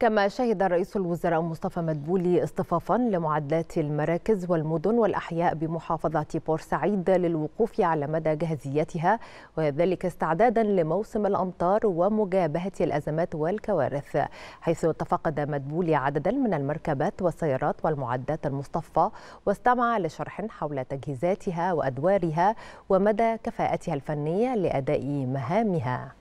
كما شهد رئيس الوزراء مصطفى مدبولي اصطفافا لمعدلات المراكز والمدن والأحياء بمحافظة بورسعيد للوقوف على مدى جاهزيتها وذلك استعدادا لموسم الأمطار ومجابهة الأزمات والكوارث حيث تفقد مدبولي عددا من المركبات والسيارات والمعدات المصطفى واستمع لشرح حول تجهيزاتها وأدوارها ومدى كفاءتها الفنية لأداء مهامها